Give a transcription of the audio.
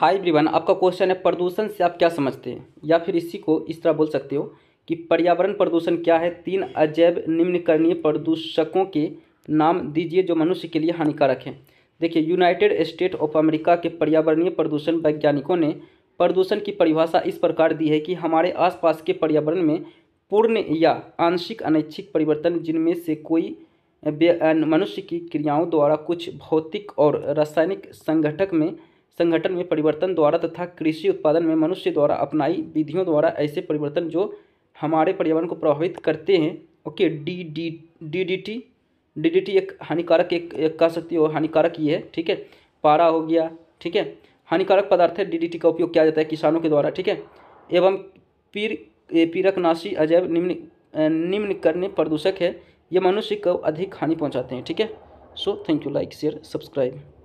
हाय ब्रिवन आपका क्वेश्चन है प्रदूषण से आप क्या समझते हैं या फिर इसी को इस तरह बोल सकते हो कि पर्यावरण प्रदूषण क्या है तीन अजैब निम्नकरणीय प्रदूषकों के नाम दीजिए जो मनुष्य के लिए हानिकारक हैं देखिए यूनाइटेड स्टेट ऑफ अमेरिका के पर्यावरणीय प्रदूषण वैज्ञानिकों ने प्रदूषण की परिभाषा इस प्रकार दी है कि हमारे आसपास के पर्यावरण में पूर्ण या आंशिक अनैच्छिक परिवर्तन जिनमें से कोई मनुष्य की क्रियाओं द्वारा कुछ भौतिक और रासायनिक संगठक में संगठन में परिवर्तन द्वारा तथा कृषि उत्पादन में मनुष्य द्वारा अपनाई विधियों द्वारा ऐसे परिवर्तन जो हमारे पर्यावरण को प्रभावित करते हैं okay D D D D T D D T एक हानिकारक एक, एक कह सकती हो हानिकारक ये है ठीक है पारा हो गया ठीक है हानिकारक पदार्थ है डी डी टी का उपयोग किया जाता है किसानों के द्वारा ठीक है एवं पीर पीरकनाशी अजैव निम्न निम्न करने प्रदूषक है ये मनुष्य को अधिक हानि पहुंचाते हैं ठीक है so thank you like share subscribe